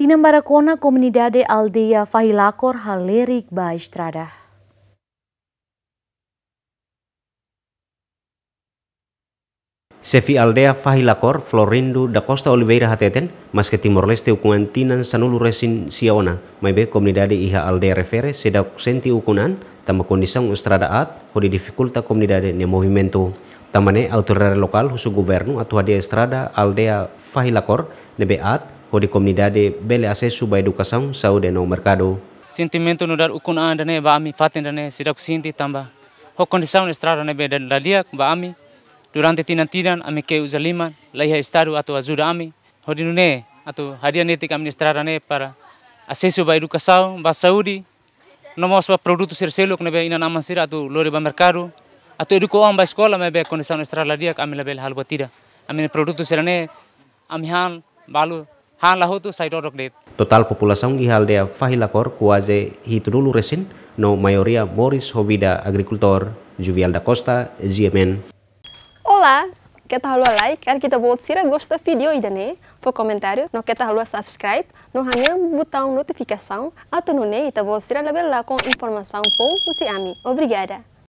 Tinambarakona Komunidade aldeia Fahilakor Halerik Baistrada. Sevi Sefi aldea Fahilakor, Florindo da Costa Oliveira Hateten, mas ke Timor-Leste ukungan tinan sanulu resin siaona, maibe komunidade iha aldea refere sedak senti ukunan, tama kondisang estrada at, hodi dificulta komunidade ne movimento Tamane autoridade lokal, husu governo atu de estrada aldea fahilakor nebeat ho di komunidade bele asesu ba edukasaun saude no mercado. Sentimento no dar ukun anda ne ba ami fatin dane sidak sinti tamba. Ho kondisaun estrada nebe dan lalia ba ami durante tinantiran ami ke uzalima laiha estado atu azura ami ho di nune atu hadiah netik ami estrada ne para asesu ba kasau ba saudi Nomos ba produk ser nebe ina nama atu lori ba mercado atau eduko am ba sekola me be kondisian Australia dia kami lebih hal buat tidak. Amin produk tu kami amihan balu hal lahu tu saya orok deh. Total populasi yang hal dia fahilakor kuaze dulu resin no mayoria Morris Hovida agricultor Juvial da Costa GMN. Olá, que tal like, quer que te volte se gosta video vídeo e dane, por comentário, não que subscribe, no hanya butang notificação, atu no kita te volte label lá com informação bom usi ami. Obrigada.